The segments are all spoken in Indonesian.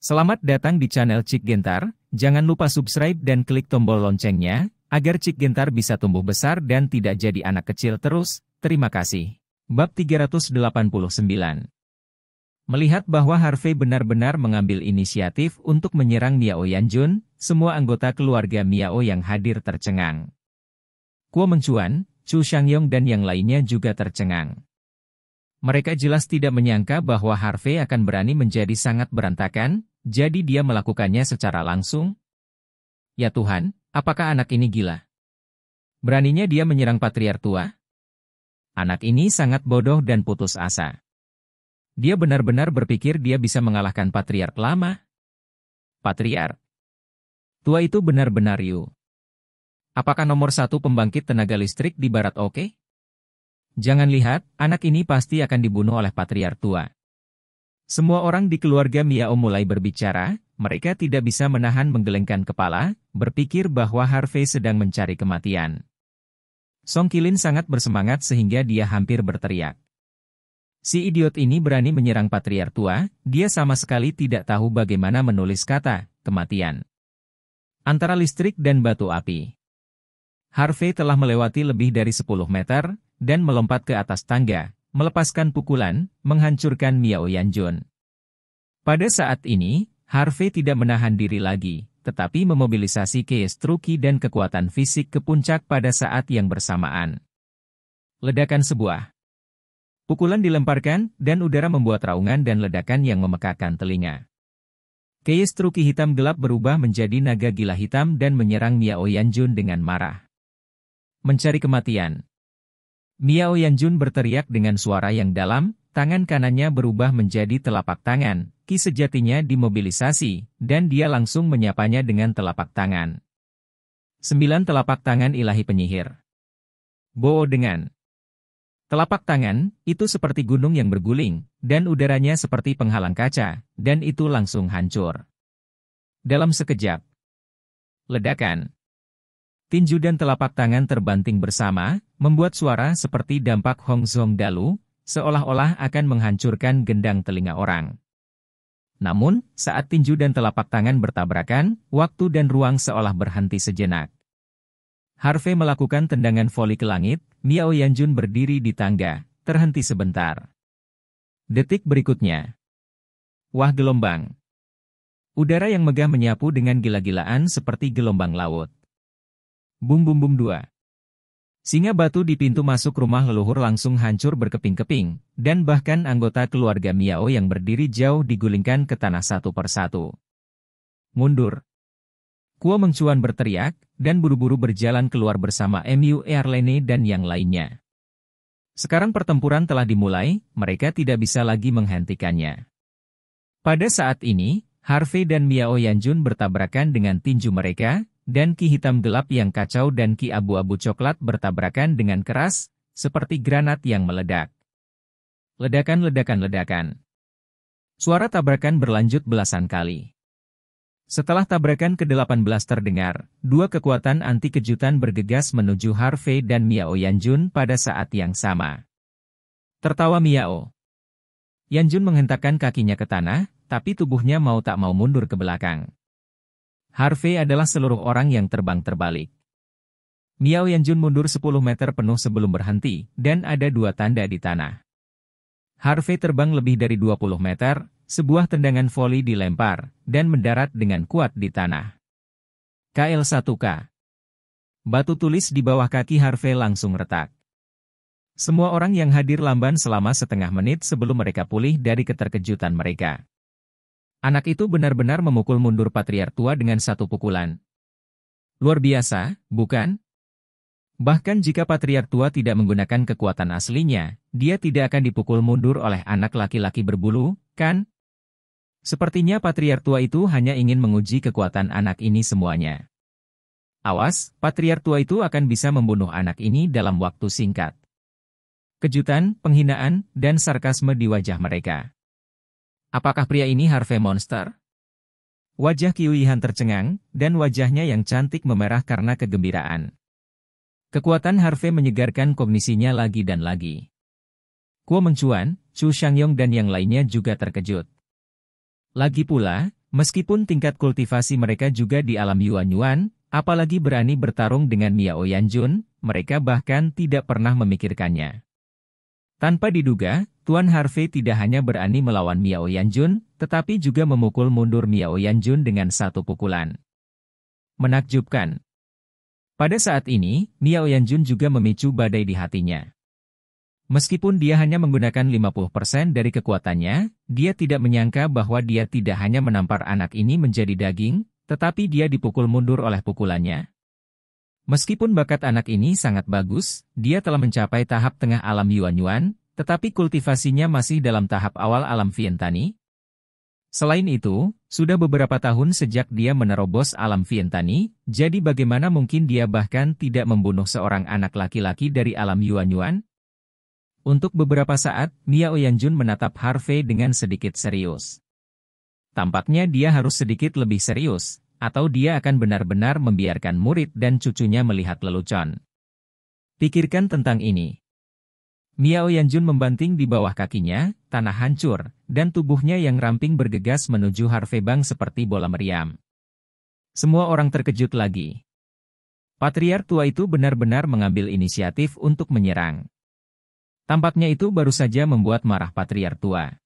Selamat datang di channel Cik Gentar, jangan lupa subscribe dan klik tombol loncengnya, agar Cik Gentar bisa tumbuh besar dan tidak jadi anak kecil terus, terima kasih. Bab 389 Melihat bahwa Harvey benar-benar mengambil inisiatif untuk menyerang Miao Yanjun, semua anggota keluarga Miao yang hadir tercengang. Kuo Mencuan, Chu Shangyong dan yang lainnya juga tercengang. Mereka jelas tidak menyangka bahwa Harvey akan berani menjadi sangat berantakan, jadi dia melakukannya secara langsung. Ya Tuhan, apakah anak ini gila? Beraninya dia menyerang patriar tua? Anak ini sangat bodoh dan putus asa. Dia benar-benar berpikir dia bisa mengalahkan patriar lama. Patriar. Tua itu benar-benar You. Apakah nomor satu pembangkit tenaga listrik di barat oke? Okay? Jangan lihat, anak ini pasti akan dibunuh oleh patriar tua. Semua orang di keluarga Miao mulai berbicara, mereka tidak bisa menahan menggelengkan kepala, berpikir bahwa Harvey sedang mencari kematian. Song Kilin sangat bersemangat sehingga dia hampir berteriak. Si idiot ini berani menyerang patriar tua, dia sama sekali tidak tahu bagaimana menulis kata, kematian. Antara listrik dan batu api. Harvey telah melewati lebih dari 10 meter, dan melompat ke atas tangga, melepaskan pukulan, menghancurkan Miao Yanjun. Pada saat ini, Harvey tidak menahan diri lagi, tetapi memobilisasi Truki dan kekuatan fisik ke puncak pada saat yang bersamaan. Ledakan sebuah pukulan dilemparkan, dan udara membuat raungan dan ledakan yang memekakan telinga. Truki hitam gelap berubah menjadi naga gila hitam dan menyerang Miao Yanjun dengan marah. Mencari kematian Miao Yanjun berteriak dengan suara yang dalam, tangan kanannya berubah menjadi telapak tangan, ki sejatinya dimobilisasi, dan dia langsung menyapanya dengan telapak tangan. Sembilan telapak tangan ilahi penyihir. Bo dengan telapak tangan, itu seperti gunung yang berguling, dan udaranya seperti penghalang kaca, dan itu langsung hancur. Dalam sekejap, ledakan Tinju dan telapak tangan terbanting bersama, membuat suara seperti dampak Hong Zong Dalu, seolah-olah akan menghancurkan gendang telinga orang. Namun, saat tinju dan telapak tangan bertabrakan, waktu dan ruang seolah berhenti sejenak. Harvey melakukan tendangan voli ke langit, Miao Yanjun berdiri di tangga, terhenti sebentar. Detik berikutnya. Wah gelombang. Udara yang megah menyapu dengan gila-gilaan seperti gelombang laut. Bum bum bum 2. Singa batu di pintu masuk rumah leluhur langsung hancur berkeping-keping, dan bahkan anggota keluarga Miao yang berdiri jauh digulingkan ke tanah satu persatu. Mundur. Kuo Mengcuan berteriak, dan buru-buru berjalan keluar bersama MU Erlene dan yang lainnya. Sekarang pertempuran telah dimulai, mereka tidak bisa lagi menghentikannya. Pada saat ini, Harvey dan Miao Yanjun bertabrakan dengan tinju mereka, dan ki hitam gelap yang kacau dan ki abu-abu coklat bertabrakan dengan keras, seperti granat yang meledak. Ledakan-ledakan-ledakan. Suara tabrakan berlanjut belasan kali. Setelah tabrakan ke-18 terdengar, dua kekuatan anti kejutan bergegas menuju Harvey dan Miao Yanjun pada saat yang sama. Tertawa Miao. Yanjun menghentakkan kakinya ke tanah, tapi tubuhnya mau tak mau mundur ke belakang. Harvey adalah seluruh orang yang terbang terbalik. Miao Yanjun mundur 10 meter penuh sebelum berhenti, dan ada dua tanda di tanah. Harvey terbang lebih dari 20 meter, sebuah tendangan voli dilempar, dan mendarat dengan kuat di tanah. KL1K Batu tulis di bawah kaki Harvey langsung retak. Semua orang yang hadir lamban selama setengah menit sebelum mereka pulih dari keterkejutan mereka. Anak itu benar-benar memukul mundur patriar tua dengan satu pukulan. Luar biasa, bukan? Bahkan jika patriar tua tidak menggunakan kekuatan aslinya, dia tidak akan dipukul mundur oleh anak laki-laki berbulu, kan? Sepertinya patriar tua itu hanya ingin menguji kekuatan anak ini semuanya. Awas, patriar tua itu akan bisa membunuh anak ini dalam waktu singkat. Kejutan, penghinaan, dan sarkasme di wajah mereka. Apakah pria ini Harvey Monster? Wajah Kiwihan tercengang, dan wajahnya yang cantik memerah karena kegembiraan. Kekuatan Harvey menyegarkan kognisinya lagi dan lagi. Kuo Mengcuan, Chu Shangyong dan yang lainnya juga terkejut. Lagi pula, meskipun tingkat kultivasi mereka juga di alam Yuan-Yuan, apalagi berani bertarung dengan Miao Yanjun, mereka bahkan tidak pernah memikirkannya. Tanpa diduga, Tuan Harvey tidak hanya berani melawan Miao Yanjun, tetapi juga memukul mundur Miao Yanjun dengan satu pukulan. Menakjubkan. Pada saat ini, Miao Yanjun juga memicu badai di hatinya. Meskipun dia hanya menggunakan 50% dari kekuatannya, dia tidak menyangka bahwa dia tidak hanya menampar anak ini menjadi daging, tetapi dia dipukul mundur oleh pukulannya. Meskipun bakat anak ini sangat bagus, dia telah mencapai tahap tengah alam Yuan Yuan, tetapi kultivasinya masih dalam tahap awal alam Vientani. Selain itu, sudah beberapa tahun sejak dia menerobos alam Vientani, jadi bagaimana mungkin dia bahkan tidak membunuh seorang anak laki-laki dari alam Yuan Yuan? Untuk beberapa saat, Mia Oyanjun menatap Harvey dengan sedikit serius. Tampaknya dia harus sedikit lebih serius, atau dia akan benar-benar membiarkan murid dan cucunya melihat lelucon. Pikirkan tentang ini. Miao Yanjun membanting di bawah kakinya, tanah hancur, dan tubuhnya yang ramping bergegas menuju Harvey Bang seperti bola meriam. Semua orang terkejut lagi. Patriar tua itu benar-benar mengambil inisiatif untuk menyerang. Tampaknya itu baru saja membuat marah patriar tua.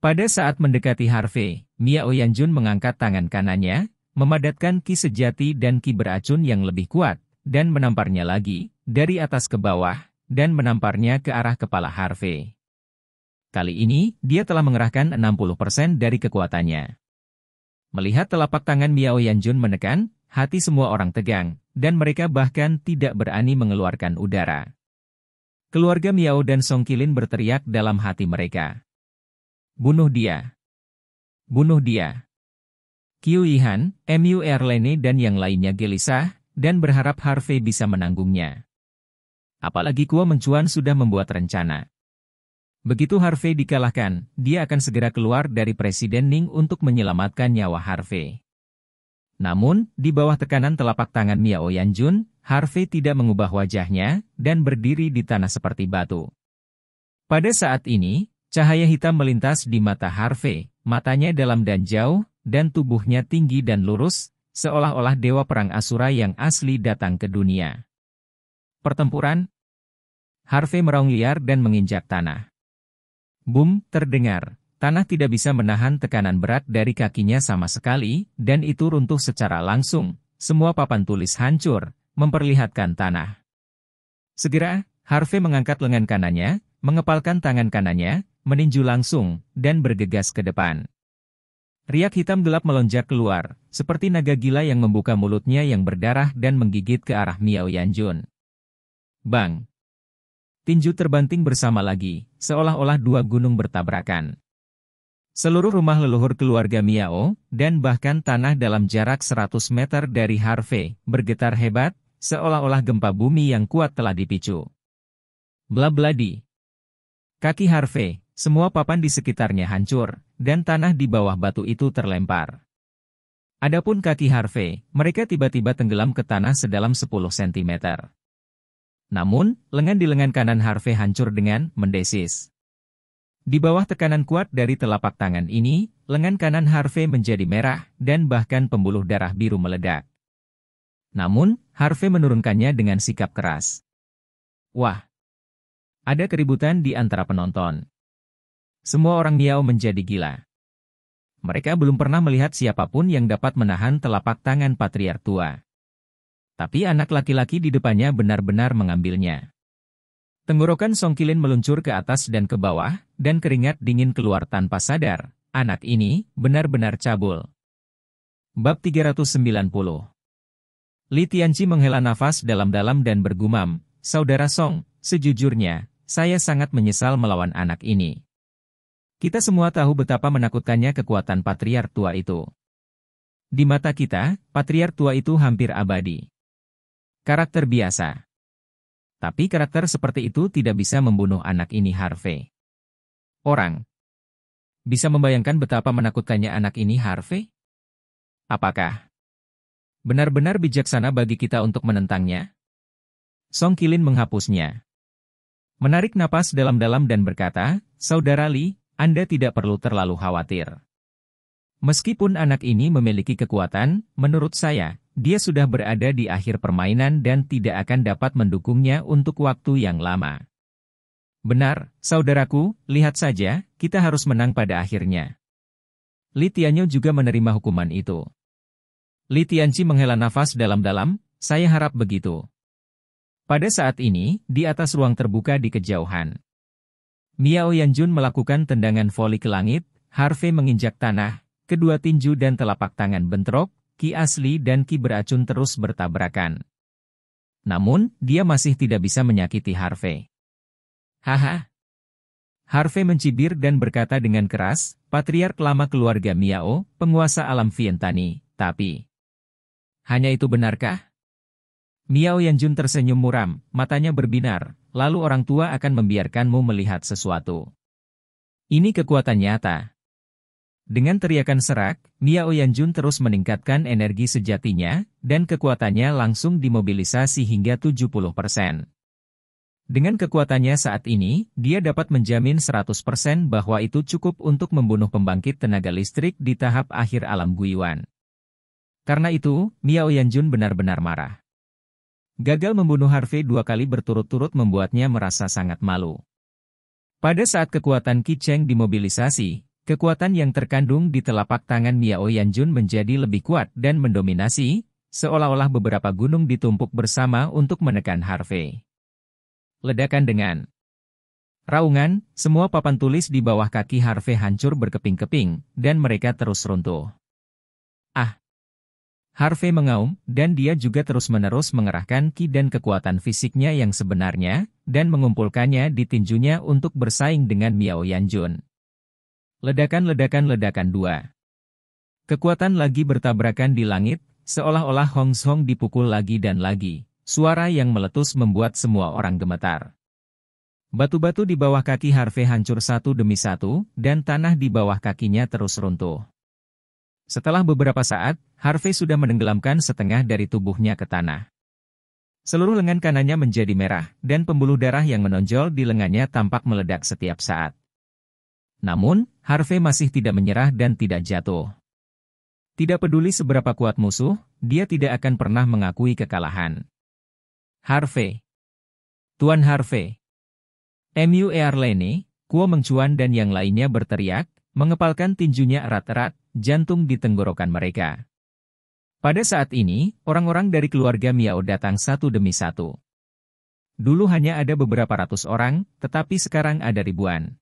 Pada saat mendekati Harvey, Miao Yanjun mengangkat tangan kanannya, memadatkan ki sejati dan ki beracun yang lebih kuat, dan menamparnya lagi, dari atas ke bawah, dan menamparnya ke arah kepala Harvey. Kali ini, dia telah mengerahkan 60% dari kekuatannya. Melihat telapak tangan Miao Yanjun menekan, hati semua orang tegang, dan mereka bahkan tidak berani mengeluarkan udara. Keluarga Miao dan Song Kilin berteriak dalam hati mereka. Bunuh dia! Bunuh dia! Qiu Yihan, Mu Erlene dan yang lainnya gelisah, dan berharap Harvey bisa menanggungnya. Apalagi Kuo Mencuan sudah membuat rencana. Begitu Harvey dikalahkan, dia akan segera keluar dari Presiden Ning untuk menyelamatkan nyawa Harvey. Namun, di bawah tekanan telapak tangan Miao Yanjun, Harvey tidak mengubah wajahnya dan berdiri di tanah seperti batu. Pada saat ini, cahaya hitam melintas di mata Harvey, matanya dalam dan jauh, dan tubuhnya tinggi dan lurus, seolah-olah dewa perang Asura yang asli datang ke dunia. Pertempuran? Harvey meraung liar dan menginjak tanah. Boom, terdengar. Tanah tidak bisa menahan tekanan berat dari kakinya sama sekali, dan itu runtuh secara langsung. Semua papan tulis hancur, memperlihatkan tanah. Segera, Harvey mengangkat lengan kanannya, mengepalkan tangan kanannya, meninju langsung, dan bergegas ke depan. Riak hitam gelap melonjak keluar, seperti naga gila yang membuka mulutnya yang berdarah dan menggigit ke arah Miao Yanjun. Bang! Tinju terbanting bersama lagi, seolah-olah dua gunung bertabrakan. Seluruh rumah leluhur keluarga Miao, dan bahkan tanah dalam jarak 100 meter dari Harvey, bergetar hebat, seolah-olah gempa bumi yang kuat telah dipicu. Blabladi. Kaki Harvey, semua papan di sekitarnya hancur, dan tanah di bawah batu itu terlempar. Adapun kaki Harvey, mereka tiba-tiba tenggelam ke tanah sedalam 10 cm. Namun, lengan di lengan kanan Harvey hancur dengan mendesis. Di bawah tekanan kuat dari telapak tangan ini, lengan kanan Harvey menjadi merah dan bahkan pembuluh darah biru meledak. Namun, Harvey menurunkannya dengan sikap keras. Wah! Ada keributan di antara penonton. Semua orang Miao menjadi gila. Mereka belum pernah melihat siapapun yang dapat menahan telapak tangan patriark tua. Tapi anak laki-laki di depannya benar-benar mengambilnya. Tenggorokan Song Songkilin meluncur ke atas dan ke bawah, dan keringat dingin keluar tanpa sadar. Anak ini benar-benar cabul. Bab 390 Li Tianqi menghela nafas dalam-dalam dan bergumam, Saudara Song, sejujurnya, saya sangat menyesal melawan anak ini. Kita semua tahu betapa menakutkannya kekuatan patriar tua itu. Di mata kita, patriar tua itu hampir abadi. Karakter biasa. Tapi karakter seperti itu tidak bisa membunuh anak ini Harvey. Orang. Bisa membayangkan betapa menakutkannya anak ini Harvey? Apakah benar-benar bijaksana bagi kita untuk menentangnya? Song Kilin menghapusnya. Menarik napas dalam-dalam dan berkata, Saudara Li, Anda tidak perlu terlalu khawatir. Meskipun anak ini memiliki kekuatan, menurut saya, dia sudah berada di akhir permainan dan tidak akan dapat mendukungnya untuk waktu yang lama. Benar, saudaraku, lihat saja, kita harus menang pada akhirnya. Litianyo juga menerima hukuman itu. Litianci menghela nafas dalam-dalam, saya harap begitu. Pada saat ini, di atas ruang terbuka di kejauhan. Miao Yanjun melakukan tendangan voli ke langit, Harvey menginjak tanah, Kedua tinju dan telapak tangan bentrok, Ki asli dan Ki beracun terus bertabrakan. Namun, dia masih tidak bisa menyakiti Harvey. Haha. Harvey mencibir dan berkata dengan keras, patriark lama keluarga Miao, penguasa alam Vientani, tapi... Hanya itu benarkah? Miao Yanjun tersenyum muram, matanya berbinar, lalu orang tua akan membiarkanmu melihat sesuatu. Ini kekuatan nyata, dengan teriakan serak, Miao Yanjun terus meningkatkan energi sejatinya, dan kekuatannya langsung dimobilisasi hingga 70%. Dengan kekuatannya saat ini, dia dapat menjamin 100% bahwa itu cukup untuk membunuh pembangkit tenaga listrik di tahap akhir alam Guiwan. Karena itu, Miao Yanjun benar-benar marah. Gagal membunuh Harvey dua kali berturut-turut membuatnya merasa sangat malu. Pada saat kekuatan Ki dimobilisasi, Kekuatan yang terkandung di telapak tangan Miao Yanjun menjadi lebih kuat dan mendominasi, seolah-olah beberapa gunung ditumpuk bersama untuk menekan Harvey. Ledakan dengan raungan, semua papan tulis di bawah kaki Harvey hancur berkeping-keping, dan mereka terus runtuh. Ah! Harvey mengaum, dan dia juga terus-menerus mengerahkan ki dan kekuatan fisiknya yang sebenarnya, dan mengumpulkannya di tinjunya untuk bersaing dengan Miao Yanjun Ledakan-ledakan-ledakan dua. Kekuatan lagi bertabrakan di langit, seolah-olah Hong Song dipukul lagi dan lagi. Suara yang meletus membuat semua orang gemetar. Batu-batu di bawah kaki Harvey hancur satu demi satu, dan tanah di bawah kakinya terus runtuh. Setelah beberapa saat, Harvey sudah menenggelamkan setengah dari tubuhnya ke tanah. Seluruh lengan kanannya menjadi merah, dan pembuluh darah yang menonjol di lengannya tampak meledak setiap saat. Namun, Harvey masih tidak menyerah dan tidak jatuh. Tidak peduli seberapa kuat musuh, dia tidak akan pernah mengakui kekalahan. Harvey Tuan Harvey MU Airlane, Kuo Mengcuan dan yang lainnya berteriak, mengepalkan tinjunya erat-erat, jantung di tenggorokan mereka. Pada saat ini, orang-orang dari keluarga Miao datang satu demi satu. Dulu hanya ada beberapa ratus orang, tetapi sekarang ada ribuan.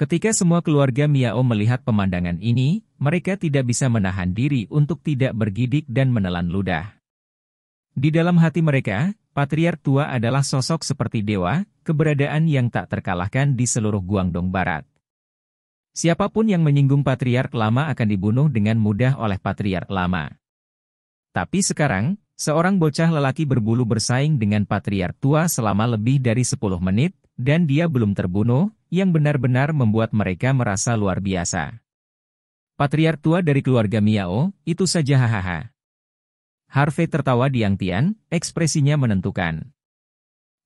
Ketika semua keluarga Miao melihat pemandangan ini, mereka tidak bisa menahan diri untuk tidak bergidik dan menelan ludah. Di dalam hati mereka, Patriark Tua adalah sosok seperti dewa, keberadaan yang tak terkalahkan di seluruh Guangdong Barat. Siapapun yang menyinggung Patriark Lama akan dibunuh dengan mudah oleh Patriark Lama. Tapi sekarang, seorang bocah lelaki berbulu bersaing dengan Patriark Tua selama lebih dari 10 menit, dan dia belum terbunuh, yang benar-benar membuat mereka merasa luar biasa. Patriark tua dari keluarga Miao, itu saja hahaha. Harvey tertawa diang-tian, ekspresinya menentukan.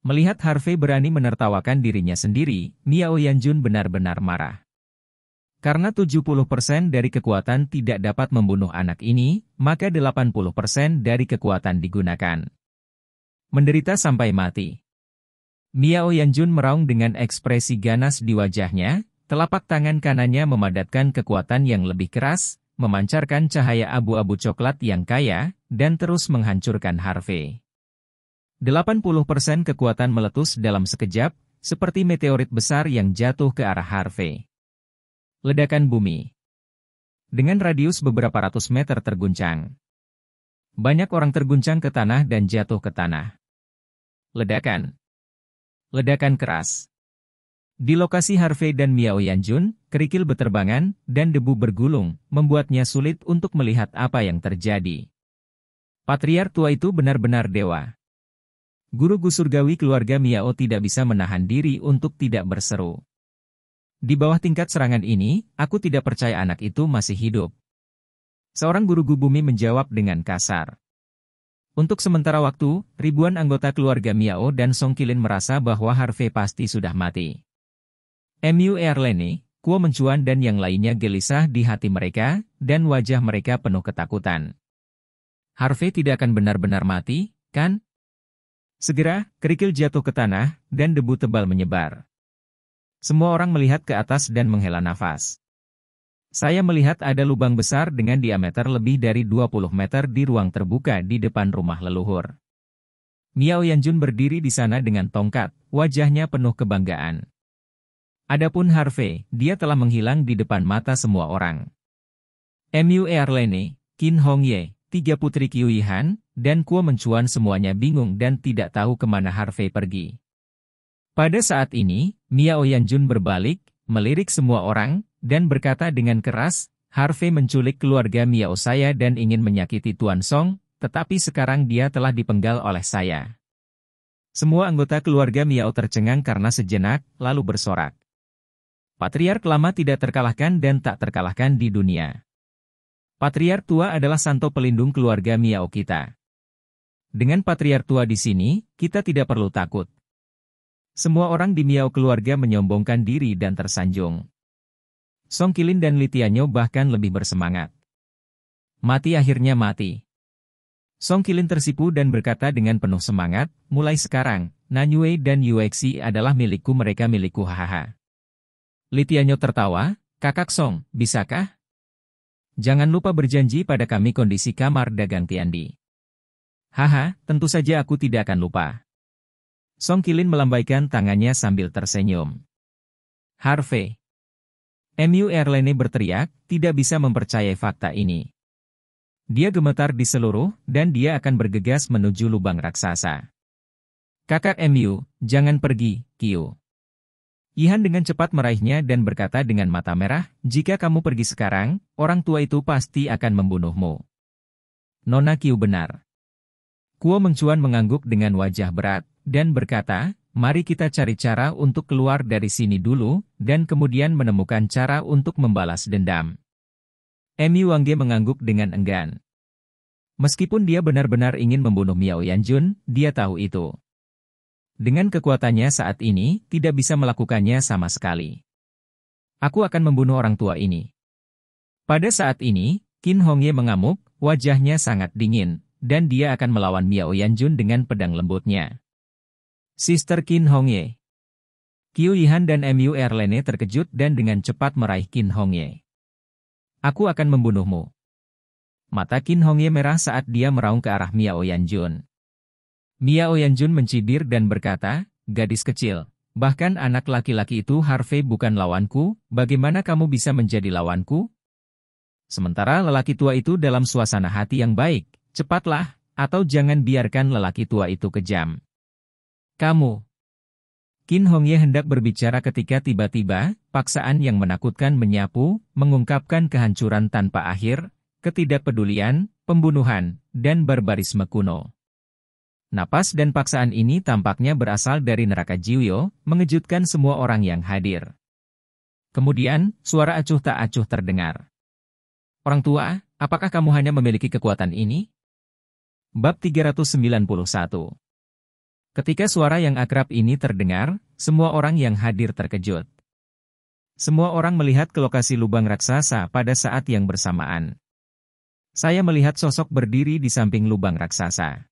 Melihat Harvey berani menertawakan dirinya sendiri, Miao Yanjun benar-benar marah. Karena 70% dari kekuatan tidak dapat membunuh anak ini, maka 80% dari kekuatan digunakan. Menderita sampai mati. Miao Yanjun meraung dengan ekspresi ganas di wajahnya, telapak tangan kanannya memadatkan kekuatan yang lebih keras, memancarkan cahaya abu-abu coklat yang kaya, dan terus menghancurkan Harvey. 80% kekuatan meletus dalam sekejap, seperti meteorit besar yang jatuh ke arah Harvey. Ledakan bumi Dengan radius beberapa ratus meter terguncang. Banyak orang terguncang ke tanah dan jatuh ke tanah. Ledakan ledakan keras. Di lokasi Harvey dan Miao Yanjun, kerikil beterbangan, dan debu bergulung, membuatnya sulit untuk melihat apa yang terjadi. Patriar tua itu benar-benar dewa. Guru Gusurgawi keluarga Miao tidak bisa menahan diri untuk tidak berseru. Di bawah tingkat serangan ini, aku tidak percaya anak itu masih hidup. Seorang guru Gubumi menjawab dengan kasar. Untuk sementara waktu, ribuan anggota keluarga Miao dan Song Kilin merasa bahwa Harvey pasti sudah mati. MU Airlane, Kuo Mencuan dan yang lainnya gelisah di hati mereka, dan wajah mereka penuh ketakutan. Harvey tidak akan benar-benar mati, kan? Segera, kerikil jatuh ke tanah, dan debu tebal menyebar. Semua orang melihat ke atas dan menghela nafas. Saya melihat ada lubang besar dengan diameter lebih dari 20 meter di ruang terbuka di depan rumah leluhur. Miao Yanjun berdiri di sana dengan tongkat, wajahnya penuh kebanggaan. Adapun Harvey, dia telah menghilang di depan mata semua orang. Mu Erlene, Qin Hongye, tiga putri Yihan, dan Kuo Mencuan semuanya bingung dan tidak tahu kemana Harvey pergi. Pada saat ini, Miao Yanjun berbalik, melirik semua orang, dan berkata dengan keras, Harvey menculik keluarga Miao saya dan ingin menyakiti Tuan Song, tetapi sekarang dia telah dipenggal oleh saya. Semua anggota keluarga Miao tercengang karena sejenak, lalu bersorak. Patriark lama tidak terkalahkan dan tak terkalahkan di dunia. Patriark tua adalah santo pelindung keluarga Miao kita. Dengan patriark tua di sini, kita tidak perlu takut. Semua orang di Miao keluarga menyombongkan diri dan tersanjung. Song Kilin dan Litianyo bahkan lebih bersemangat. Mati akhirnya mati. Song Kilin tersipu dan berkata dengan penuh semangat, mulai sekarang, Nanyue dan Yuexi adalah milikku mereka milikku hahaha. Litianyo tertawa, kakak Song, bisakah? Jangan lupa berjanji pada kami kondisi kamar dagang Tiandi. Haha, tentu saja aku tidak akan lupa. Song Kilin melambaikan tangannya sambil tersenyum. Harvey. MU Airline berteriak, tidak bisa mempercayai fakta ini. Dia gemetar di seluruh, dan dia akan bergegas menuju lubang raksasa. Kakak MU, jangan pergi, Kyo. Ihan dengan cepat meraihnya dan berkata dengan mata merah, jika kamu pergi sekarang, orang tua itu pasti akan membunuhmu. Nona Kyu benar. Kuo Mengcuan mengangguk dengan wajah berat, dan berkata, mari kita cari cara untuk keluar dari sini dulu, dan kemudian menemukan cara untuk membalas dendam. Emi Wangge mengangguk dengan enggan. Meskipun dia benar-benar ingin membunuh Miao Yanjun, dia tahu itu. Dengan kekuatannya saat ini, tidak bisa melakukannya sama sekali. Aku akan membunuh orang tua ini. Pada saat ini, Qin Hongye mengamuk, wajahnya sangat dingin, dan dia akan melawan Miao Yanjun dengan pedang lembutnya. Sister Kin Hongye. Qiu Yihan dan MU Erlene terkejut dan dengan cepat meraih Kin Hongye. Aku akan membunuhmu. Mata Kin Hongye merah saat dia meraung ke arah Miao Yanjun. Mia Oyanjun mencibir dan berkata, gadis kecil, bahkan anak laki-laki itu Harvey bukan lawanku, bagaimana kamu bisa menjadi lawanku? Sementara lelaki tua itu dalam suasana hati yang baik, cepatlah, atau jangan biarkan lelaki tua itu kejam. Kamu. Kin Hong Ye hendak berbicara ketika tiba-tiba, paksaan yang menakutkan menyapu, mengungkapkan kehancuran tanpa akhir, ketidakpedulian, pembunuhan, dan barbarisme kuno. Napas dan paksaan ini tampaknya berasal dari neraka Jiwyo, mengejutkan semua orang yang hadir. Kemudian, suara acuh tak acuh terdengar. Orang tua, apakah kamu hanya memiliki kekuatan ini? Bab 391 Ketika suara yang akrab ini terdengar, semua orang yang hadir terkejut. Semua orang melihat ke lokasi lubang raksasa pada saat yang bersamaan. Saya melihat sosok berdiri di samping lubang raksasa.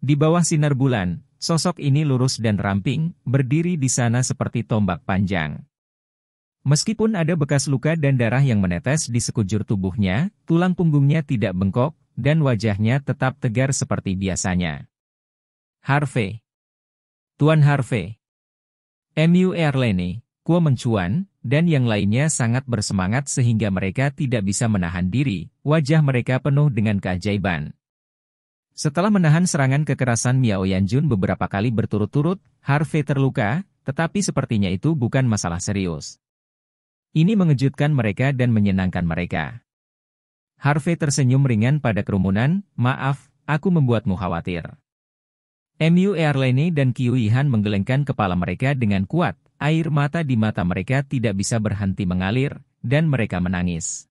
Di bawah sinar bulan, sosok ini lurus dan ramping, berdiri di sana seperti tombak panjang. Meskipun ada bekas luka dan darah yang menetes di sekujur tubuhnya, tulang punggungnya tidak bengkok, dan wajahnya tetap tegar seperti biasanya. Harvey. Tuan Harvey. MU Erlene, Kuo Mencuan, dan yang lainnya sangat bersemangat sehingga mereka tidak bisa menahan diri, wajah mereka penuh dengan keajaiban. Setelah menahan serangan kekerasan Miao Yanjun beberapa kali berturut-turut, Harvey terluka, tetapi sepertinya itu bukan masalah serius. Ini mengejutkan mereka dan menyenangkan mereka. Harvey tersenyum ringan pada kerumunan, maaf, aku membuatmu khawatir. MU Airline dan Kiuihan menggelengkan kepala mereka dengan kuat, air mata di mata mereka tidak bisa berhenti mengalir, dan mereka menangis.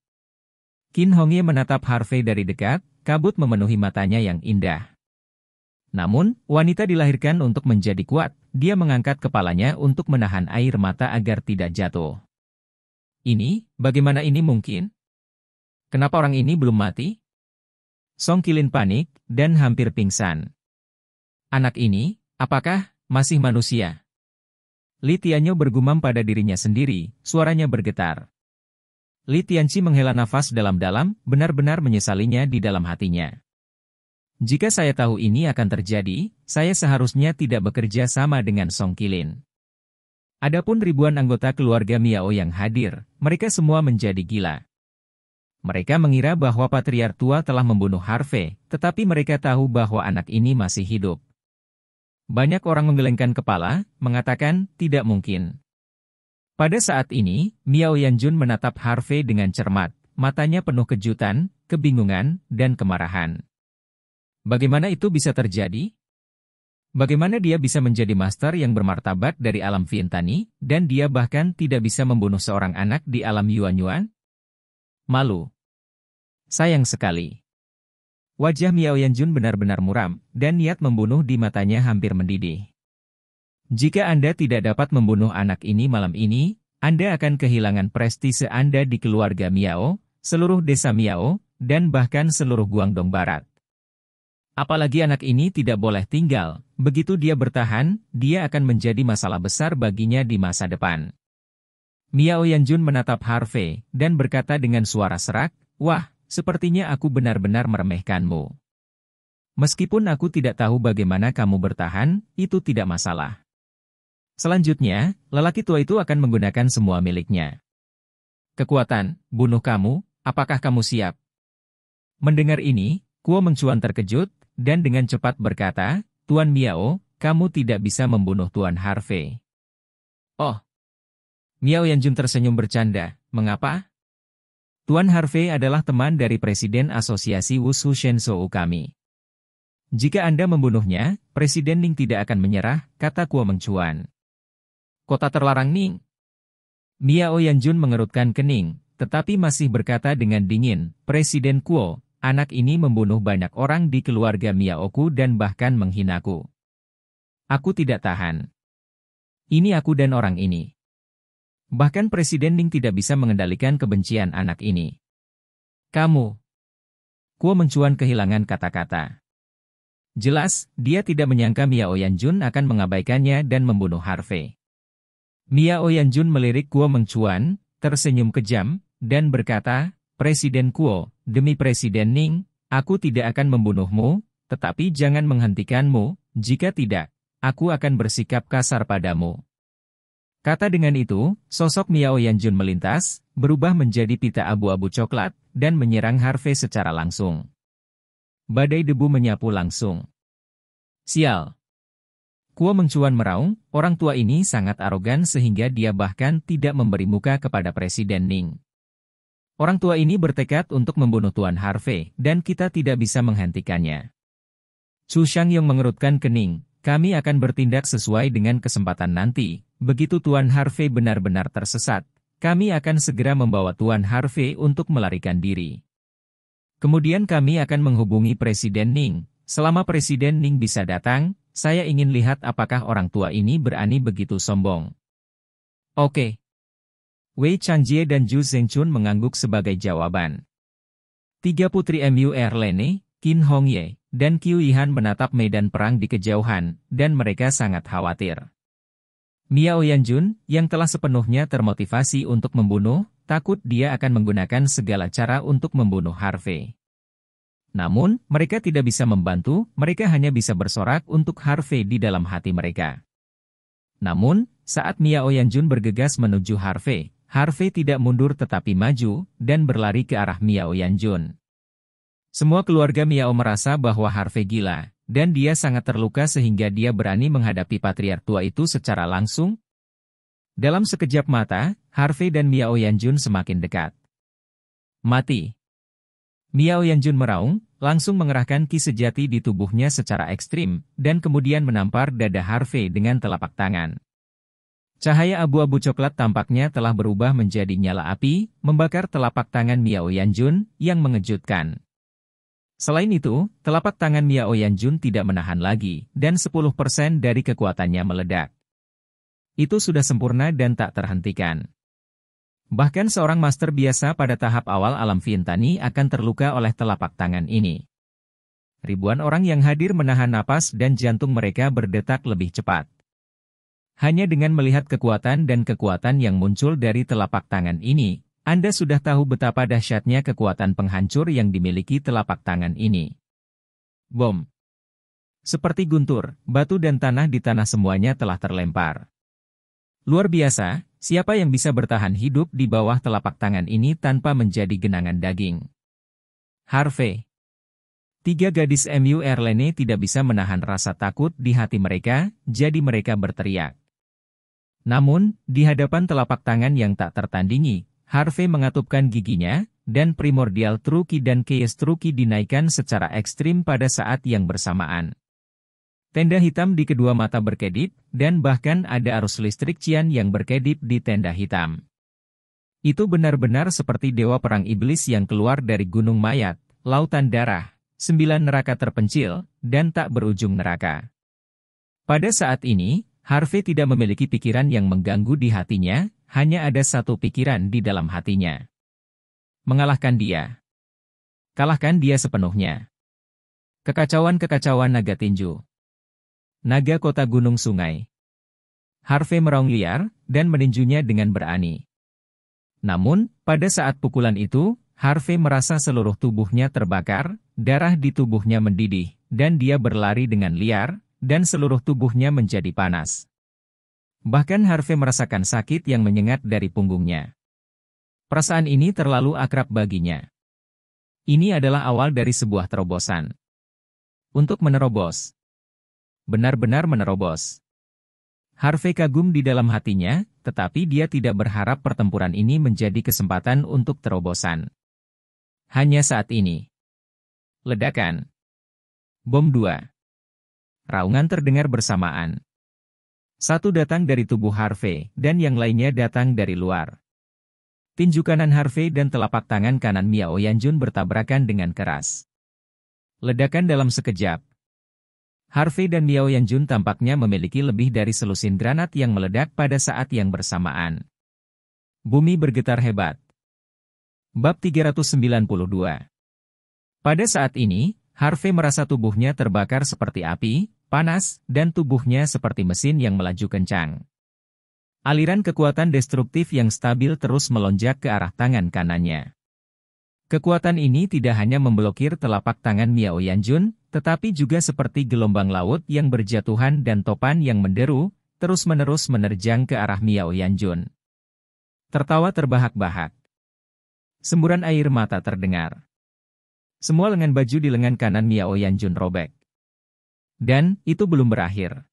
Kin Hongye menatap Harvey dari dekat, kabut memenuhi matanya yang indah. Namun, wanita dilahirkan untuk menjadi kuat, dia mengangkat kepalanya untuk menahan air mata agar tidak jatuh. Ini, bagaimana ini mungkin? Kenapa orang ini belum mati? Song Kilin panik, dan hampir pingsan. Anak ini, apakah, masih manusia? Litianyo bergumam pada dirinya sendiri, suaranya bergetar. Litianci menghela nafas dalam-dalam, benar-benar menyesalinya di dalam hatinya. Jika saya tahu ini akan terjadi, saya seharusnya tidak bekerja sama dengan Song Kilin. Adapun ribuan anggota keluarga Miao yang hadir, mereka semua menjadi gila. Mereka mengira bahwa patriar tua telah membunuh Harvey, tetapi mereka tahu bahwa anak ini masih hidup. Banyak orang menggelengkan kepala, mengatakan, tidak mungkin. Pada saat ini, Miao Yanjun menatap Harvey dengan cermat, matanya penuh kejutan, kebingungan, dan kemarahan. Bagaimana itu bisa terjadi? Bagaimana dia bisa menjadi master yang bermartabat dari alam Vientani, dan dia bahkan tidak bisa membunuh seorang anak di alam Yuan-Yuan? Malu. Sayang sekali. Wajah Miao Yanjun benar-benar muram, dan niat membunuh di matanya hampir mendidih. Jika Anda tidak dapat membunuh anak ini malam ini, Anda akan kehilangan prestise Anda di keluarga Miao, seluruh desa Miao, dan bahkan seluruh Guangdong Barat. Apalagi anak ini tidak boleh tinggal, begitu dia bertahan, dia akan menjadi masalah besar baginya di masa depan. Miao Yanjun menatap Harvey, dan berkata dengan suara serak, Wah, Sepertinya aku benar-benar meremehkanmu. Meskipun aku tidak tahu bagaimana kamu bertahan, itu tidak masalah. Selanjutnya, lelaki tua itu akan menggunakan semua miliknya. Kekuatan, bunuh kamu, apakah kamu siap? Mendengar ini, Kuo Mengcuan terkejut, dan dengan cepat berkata, Tuan Miao, kamu tidak bisa membunuh Tuan Harvey. Oh. Miao Yanjun tersenyum bercanda, mengapa? Tuan Harvey adalah teman dari Presiden Asosiasi Wushu Shenzhou kami. Jika Anda membunuhnya, Presiden Ning tidak akan menyerah, kata Kuo Mengchuan. Kota terlarang Ning. Miao Yanjun mengerutkan kening, tetapi masih berkata dengan dingin, Presiden Kuo, anak ini membunuh banyak orang di keluarga Miaoku dan bahkan menghinaku. Aku tidak tahan. Ini aku dan orang ini. Bahkan Presiden Ning tidak bisa mengendalikan kebencian anak ini. Kamu. Kuo mencuan kehilangan kata-kata. Jelas, dia tidak menyangka Mia Oyanjun akan mengabaikannya dan membunuh Harvey. Mia Oyanjun melirik Kuo mencuan, tersenyum kejam, dan berkata, Presiden Kuo, demi Presiden Ning, aku tidak akan membunuhmu, tetapi jangan menghentikanmu, jika tidak, aku akan bersikap kasar padamu. Kata dengan itu, sosok Miao Yanjun melintas, berubah menjadi pita abu-abu coklat, dan menyerang Harvey secara langsung. Badai debu menyapu langsung. Sial. Kuo Mengcuan meraung, orang tua ini sangat arogan sehingga dia bahkan tidak memberi muka kepada Presiden Ning. Orang tua ini bertekad untuk membunuh Tuan Harvey, dan kita tidak bisa menghentikannya. Chu Yong mengerutkan kening, kami akan bertindak sesuai dengan kesempatan nanti. Begitu Tuan Harvey benar-benar tersesat, kami akan segera membawa Tuan Harvey untuk melarikan diri. Kemudian kami akan menghubungi Presiden Ning. Selama Presiden Ning bisa datang, saya ingin lihat apakah orang tua ini berani begitu sombong. Oke. Wei Changjie dan Zhu Zhengchun mengangguk sebagai jawaban. Tiga putri MUR Lene, Qin Hongye, dan Qiu Yihan menatap medan perang di kejauhan, dan mereka sangat khawatir. Miao Yanjun, yang telah sepenuhnya termotivasi untuk membunuh, takut dia akan menggunakan segala cara untuk membunuh Harvey. Namun, mereka tidak bisa membantu, mereka hanya bisa bersorak untuk Harvey di dalam hati mereka. Namun, saat Miao Yanjun bergegas menuju Harvey, Harvey tidak mundur tetapi maju, dan berlari ke arah Miao Yanjun. Semua keluarga Miao merasa bahwa Harvey gila, dan dia sangat terluka sehingga dia berani menghadapi patriark tua itu secara langsung. Dalam sekejap mata, Harvey dan Miao Yanjun semakin dekat. Mati. Miao Yanjun meraung, langsung mengerahkan ki sejati di tubuhnya secara ekstrim, dan kemudian menampar dada Harvey dengan telapak tangan. Cahaya abu-abu coklat tampaknya telah berubah menjadi nyala api, membakar telapak tangan Miao Yanjun, yang mengejutkan. Selain itu, telapak tangan Miao Yanjun tidak menahan lagi, dan 10% dari kekuatannya meledak. Itu sudah sempurna dan tak terhentikan. Bahkan seorang master biasa pada tahap awal alam Vintani akan terluka oleh telapak tangan ini. Ribuan orang yang hadir menahan napas dan jantung mereka berdetak lebih cepat. Hanya dengan melihat kekuatan dan kekuatan yang muncul dari telapak tangan ini, anda sudah tahu betapa dahsyatnya kekuatan penghancur yang dimiliki telapak tangan ini. Bom. Seperti guntur, batu dan tanah di tanah semuanya telah terlempar. Luar biasa, siapa yang bisa bertahan hidup di bawah telapak tangan ini tanpa menjadi genangan daging? Harvey. Tiga gadis MU Erlene tidak bisa menahan rasa takut di hati mereka, jadi mereka berteriak. Namun, di hadapan telapak tangan yang tak tertandingi, Harvey mengatupkan giginya, dan primordial Truki dan Keyes Truki dinaikkan secara ekstrim pada saat yang bersamaan. Tenda hitam di kedua mata berkedip, dan bahkan ada arus listrik cian yang berkedip di tenda hitam. Itu benar-benar seperti dewa perang iblis yang keluar dari gunung mayat, lautan darah, sembilan neraka terpencil, dan tak berujung neraka. Pada saat ini, Harvey tidak memiliki pikiran yang mengganggu di hatinya, hanya ada satu pikiran di dalam hatinya. Mengalahkan dia. Kalahkan dia sepenuhnya. Kekacauan-kekacauan naga tinju. Naga kota gunung sungai. Harvey meraung liar dan meninjunya dengan berani. Namun, pada saat pukulan itu, Harvey merasa seluruh tubuhnya terbakar, darah di tubuhnya mendidih, dan dia berlari dengan liar, dan seluruh tubuhnya menjadi panas. Bahkan Harvey merasakan sakit yang menyengat dari punggungnya. Perasaan ini terlalu akrab baginya. Ini adalah awal dari sebuah terobosan. Untuk menerobos. Benar-benar menerobos. Harvey kagum di dalam hatinya, tetapi dia tidak berharap pertempuran ini menjadi kesempatan untuk terobosan. Hanya saat ini. Ledakan. Bom 2. Raungan terdengar bersamaan. Satu datang dari tubuh Harvey, dan yang lainnya datang dari luar. Tinju kanan Harvey dan telapak tangan kanan Miao Yanjun bertabrakan dengan keras. Ledakan dalam sekejap. Harvey dan Miao Yanjun tampaknya memiliki lebih dari selusin granat yang meledak pada saat yang bersamaan. Bumi bergetar hebat. Bab 392 Pada saat ini, Harvey merasa tubuhnya terbakar seperti api, panas, dan tubuhnya seperti mesin yang melaju kencang. Aliran kekuatan destruktif yang stabil terus melonjak ke arah tangan kanannya. Kekuatan ini tidak hanya memblokir telapak tangan Miao Yanjun, tetapi juga seperti gelombang laut yang berjatuhan dan topan yang menderu, terus-menerus menerjang ke arah Miao Yanjun. Tertawa terbahak-bahak. Semburan air mata terdengar. Semua lengan baju di lengan kanan Miao Yanjun robek. Dan, itu belum berakhir.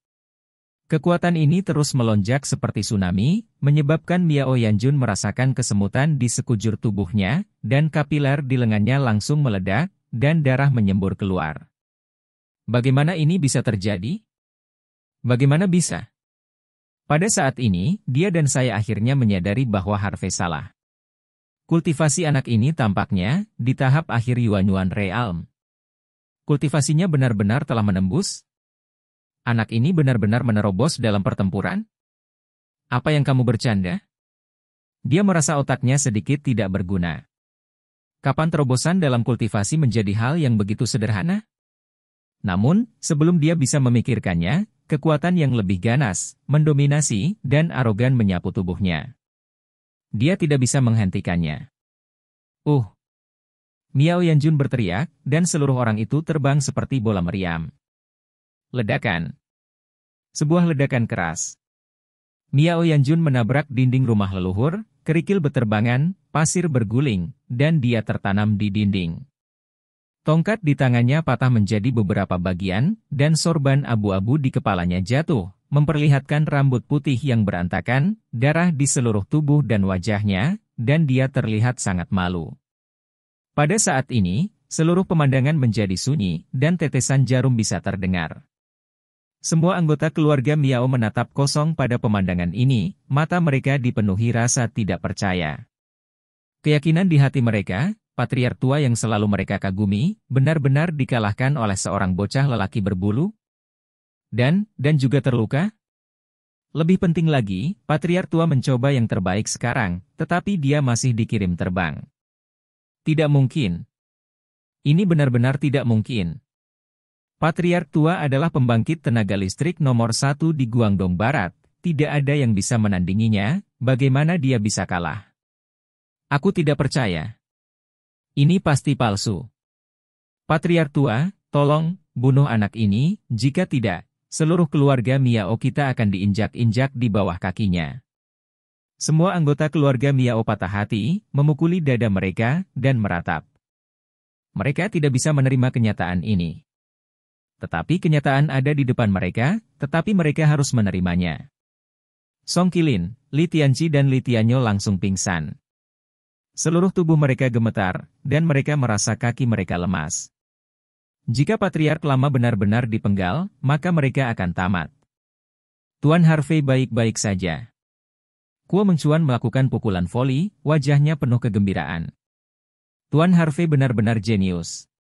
Kekuatan ini terus melonjak seperti tsunami, menyebabkan Miao Yanjun merasakan kesemutan di sekujur tubuhnya, dan kapiler di lengannya langsung meledak, dan darah menyembur keluar. Bagaimana ini bisa terjadi? Bagaimana bisa? Pada saat ini, dia dan saya akhirnya menyadari bahwa Harvey salah. Kultivasi anak ini tampaknya di tahap akhir Yuan Yuan Realm. Kultivasinya benar-benar telah menembus? Anak ini benar-benar menerobos dalam pertempuran? Apa yang kamu bercanda? Dia merasa otaknya sedikit tidak berguna. Kapan terobosan dalam kultivasi menjadi hal yang begitu sederhana? Namun, sebelum dia bisa memikirkannya, kekuatan yang lebih ganas, mendominasi, dan arogan menyapu tubuhnya. Dia tidak bisa menghentikannya. Uh, Miao Yanjun berteriak, dan seluruh orang itu terbang seperti bola meriam. Ledakan. Sebuah ledakan keras. Miao Yanjun menabrak dinding rumah leluhur, kerikil beterbangan, pasir berguling, dan dia tertanam di dinding. Tongkat di tangannya patah menjadi beberapa bagian, dan sorban abu-abu di kepalanya jatuh, memperlihatkan rambut putih yang berantakan, darah di seluruh tubuh dan wajahnya, dan dia terlihat sangat malu. Pada saat ini, seluruh pemandangan menjadi sunyi dan tetesan jarum bisa terdengar. Semua anggota keluarga Miao menatap kosong pada pemandangan ini, mata mereka dipenuhi rasa tidak percaya. Keyakinan di hati mereka, patriar tua yang selalu mereka kagumi, benar-benar dikalahkan oleh seorang bocah lelaki berbulu, dan, dan juga terluka? Lebih penting lagi, patriar tua mencoba yang terbaik sekarang, tetapi dia masih dikirim terbang. Tidak mungkin. Ini benar-benar tidak mungkin. Patriark tua adalah pembangkit tenaga listrik nomor satu di Guangdong Barat. Tidak ada yang bisa menandinginya, bagaimana dia bisa kalah? Aku tidak percaya. Ini pasti palsu. Patriark tua, tolong, bunuh anak ini, jika tidak, seluruh keluarga Miyao kita akan diinjak-injak di bawah kakinya. Semua anggota keluarga Miao patah hati, memukuli dada mereka, dan meratap. Mereka tidak bisa menerima kenyataan ini. Tetapi kenyataan ada di depan mereka, tetapi mereka harus menerimanya. Song Kilin, Li Tianji dan Li Tianyo langsung pingsan. Seluruh tubuh mereka gemetar, dan mereka merasa kaki mereka lemas. Jika patriark lama benar-benar dipenggal, maka mereka akan tamat. Tuan Harvey baik-baik saja. Kuo Mengchuan melakukan pukulan voli, wajahnya penuh kegembiraan. Tuan Harvey benar-benar jenius.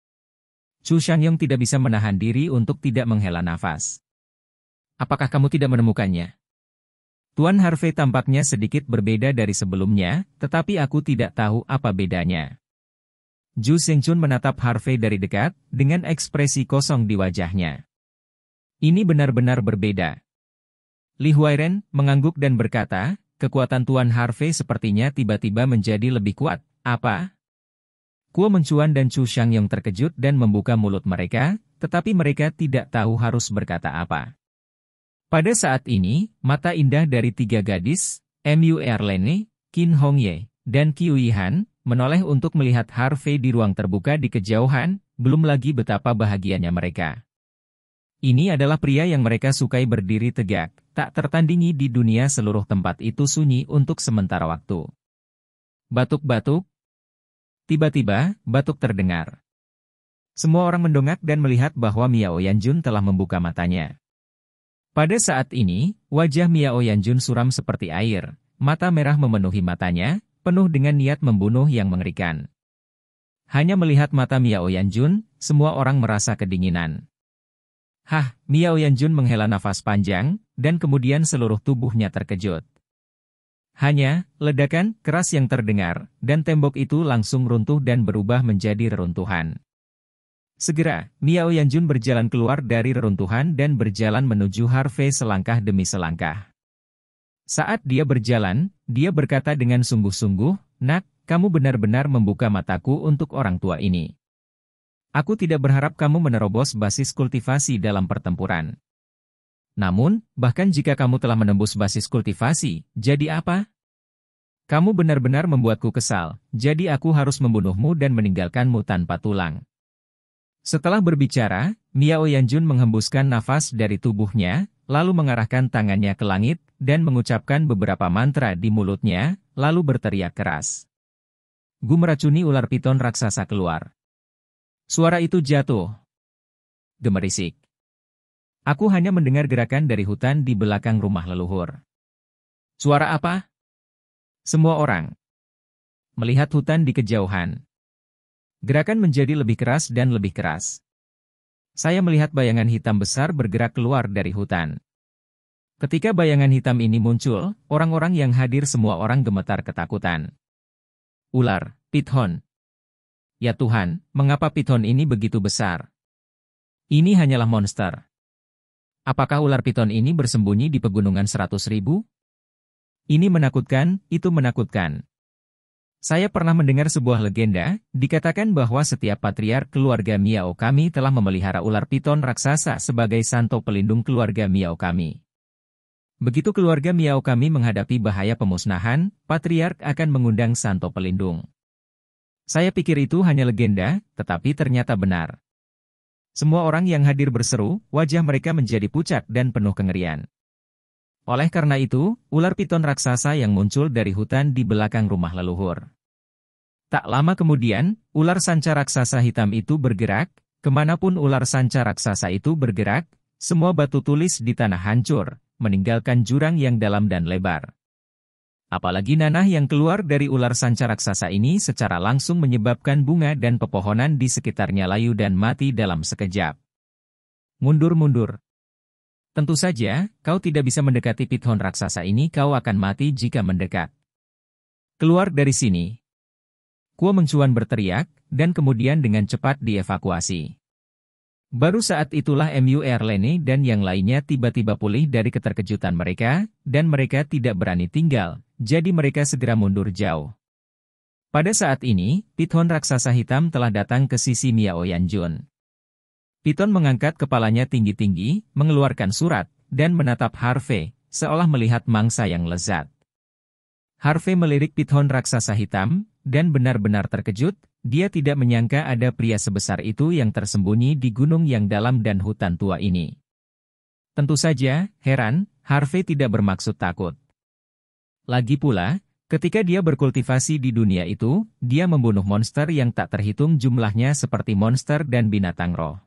Chu Shangyong tidak bisa menahan diri untuk tidak menghela nafas. Apakah kamu tidak menemukannya? Tuan Harvey tampaknya sedikit berbeda dari sebelumnya, tetapi aku tidak tahu apa bedanya. Ju Chun menatap Harvey dari dekat, dengan ekspresi kosong di wajahnya. Ini benar-benar berbeda. Li Huairen mengangguk dan berkata, kekuatan Tuan Harvey sepertinya tiba-tiba menjadi lebih kuat. Apa? Kuo Mencuan dan Chu Shangyong terkejut dan membuka mulut mereka, tetapi mereka tidak tahu harus berkata apa. Pada saat ini, mata indah dari tiga gadis, Mu Erlene, Qin Hongye, dan Qiu Yihan, menoleh untuk melihat Harvey di ruang terbuka di kejauhan, belum lagi betapa bahagianya mereka. Ini adalah pria yang mereka sukai berdiri tegak, tak tertandingi di dunia seluruh tempat itu sunyi untuk sementara waktu. Batuk-batuk. Tiba-tiba, batuk terdengar. Semua orang mendongak dan melihat bahwa Miao Yanjun telah membuka matanya. Pada saat ini, wajah Miao Yanjun suram seperti air, mata merah memenuhi matanya, penuh dengan niat membunuh yang mengerikan. Hanya melihat mata Miao Yanjun, semua orang merasa kedinginan. Hah, Miao Yanjun menghela nafas panjang, dan kemudian seluruh tubuhnya terkejut. Hanya, ledakan keras yang terdengar, dan tembok itu langsung runtuh dan berubah menjadi reruntuhan. Segera, Miao Yanjun berjalan keluar dari reruntuhan dan berjalan menuju Harvey selangkah demi selangkah. Saat dia berjalan, dia berkata dengan sungguh-sungguh, Nak, kamu benar-benar membuka mataku untuk orang tua ini. Aku tidak berharap kamu menerobos basis kultivasi dalam pertempuran. Namun, bahkan jika kamu telah menembus basis kultivasi, jadi apa? Kamu benar-benar membuatku kesal, jadi aku harus membunuhmu dan meninggalkanmu tanpa tulang. Setelah berbicara, Miao Yanjun menghembuskan nafas dari tubuhnya, lalu mengarahkan tangannya ke langit, dan mengucapkan beberapa mantra di mulutnya, lalu berteriak keras. Gu meracuni ular piton raksasa keluar. Suara itu jatuh. Gemerisik. Aku hanya mendengar gerakan dari hutan di belakang rumah leluhur. Suara apa? Semua orang. Melihat hutan di kejauhan. Gerakan menjadi lebih keras dan lebih keras. Saya melihat bayangan hitam besar bergerak keluar dari hutan. Ketika bayangan hitam ini muncul, orang-orang yang hadir semua orang gemetar ketakutan. Ular, pithon, Ya Tuhan, mengapa piton ini begitu besar? Ini hanyalah monster. Apakah ular piton ini bersembunyi di pegunungan seratus ribu? Ini menakutkan, itu menakutkan. Saya pernah mendengar sebuah legenda, dikatakan bahwa setiap patriark keluarga Miao kami telah memelihara ular piton raksasa sebagai santo pelindung keluarga Miao kami. Begitu keluarga Miao kami menghadapi bahaya pemusnahan, patriark akan mengundang santo pelindung. Saya pikir itu hanya legenda, tetapi ternyata benar. Semua orang yang hadir berseru, wajah mereka menjadi pucat dan penuh kengerian. Oleh karena itu, ular piton raksasa yang muncul dari hutan di belakang rumah leluhur. Tak lama kemudian, ular sanca raksasa hitam itu bergerak, kemanapun ular sanca raksasa itu bergerak, semua batu tulis di tanah hancur, meninggalkan jurang yang dalam dan lebar. Apalagi nanah yang keluar dari ular sanca raksasa ini secara langsung menyebabkan bunga dan pepohonan di sekitarnya layu dan mati dalam sekejap. Mundur-mundur. Tentu saja, kau tidak bisa mendekati piton raksasa ini kau akan mati jika mendekat. Keluar dari sini. Kuo mencuan berteriak, dan kemudian dengan cepat dievakuasi. Baru saat itulah MUR Lenny dan yang lainnya tiba-tiba pulih dari keterkejutan mereka, dan mereka tidak berani tinggal, jadi mereka segera mundur jauh. Pada saat ini, piton raksasa hitam telah datang ke sisi Miao Yanjun. Piton mengangkat kepalanya tinggi-tinggi, mengeluarkan surat, dan menatap Harvey, seolah melihat mangsa yang lezat. Harvey melirik piton raksasa hitam, dan benar-benar terkejut, dia tidak menyangka ada pria sebesar itu yang tersembunyi di gunung yang dalam dan hutan tua ini. Tentu saja, heran, Harvey tidak bermaksud takut. Lagi pula, ketika dia berkultivasi di dunia itu, dia membunuh monster yang tak terhitung jumlahnya seperti monster dan binatang roh.